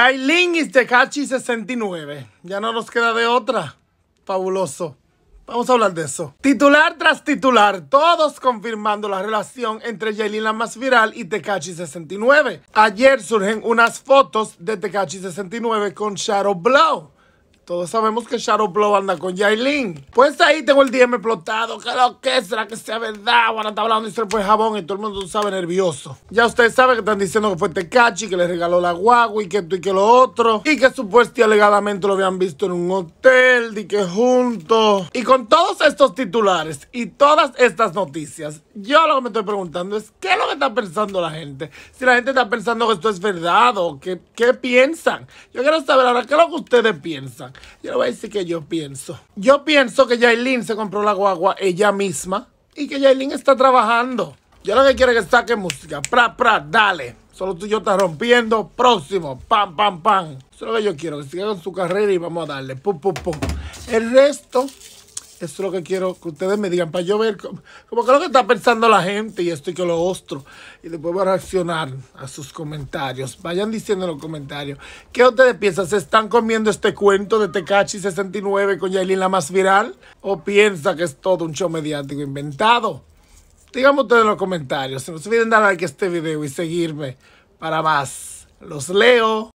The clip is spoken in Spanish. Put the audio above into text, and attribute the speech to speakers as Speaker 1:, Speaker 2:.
Speaker 1: Dailin y Tekachi 69. Ya no nos queda de otra. Fabuloso. Vamos a hablar de eso. Titular tras titular, todos confirmando la relación entre Yailin la más viral y Tekachi 69. Ayer surgen unas fotos de Tecachi 69 con Shadow Blow. Todos sabemos que Shadow Blow anda con Yailin. Pues ahí tengo el DM explotado. ¿Qué lo que será que sea verdad? Ahora está hablando y fue pues jabón y todo el mundo sabe nervioso. Ya ustedes saben que están diciendo que fue Tecachi, que le regaló la guagua y que tú y que lo otro. Y que supuestamente alegadamente lo habían visto en un hotel, y que juntos. Y con todos estos titulares y todas estas noticias, yo lo que me estoy preguntando es qué es lo que está pensando la gente. Si la gente está pensando que esto es verdad o que, qué piensan. Yo quiero saber ahora qué es lo que ustedes piensan. Yo le voy a decir que yo pienso. Yo pienso que Yailin se compró la guagua ella misma y que Yailin está trabajando. Yo lo que quiero es que saque música. Pra, pra, dale. Solo tú y yo está rompiendo. Próximo. Pam, pam, pam. Eso es lo que yo quiero. Que siga con su carrera y vamos a darle. Pum, pum, pum. El resto eso es lo que quiero que ustedes me digan para yo ver cómo, cómo que lo que está pensando la gente y esto y que lo ostro. Y después voy a reaccionar a sus comentarios. Vayan diciendo en los comentarios. ¿Qué ustedes piensan? ¿Se están comiendo este cuento de Tecachi 69 con Yailin la más viral? ¿O piensa que es todo un show mediático inventado? Díganme ustedes en los comentarios. Se nos olviden dar like a este video y seguirme para más. Los leo.